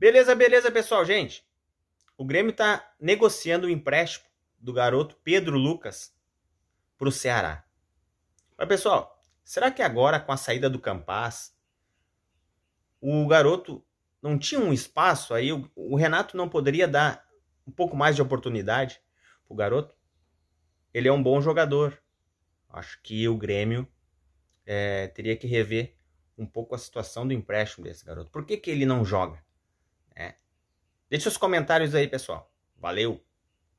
Beleza, beleza, pessoal. Gente, o Grêmio está negociando o empréstimo do garoto Pedro Lucas para o Ceará. Mas, pessoal, será que agora, com a saída do Campaz, o garoto não tinha um espaço aí? O, o Renato não poderia dar um pouco mais de oportunidade para o garoto? Ele é um bom jogador. Acho que o Grêmio é, teria que rever um pouco a situação do empréstimo desse garoto. Por que, que ele não joga? Deixe seus comentários aí, pessoal. Valeu!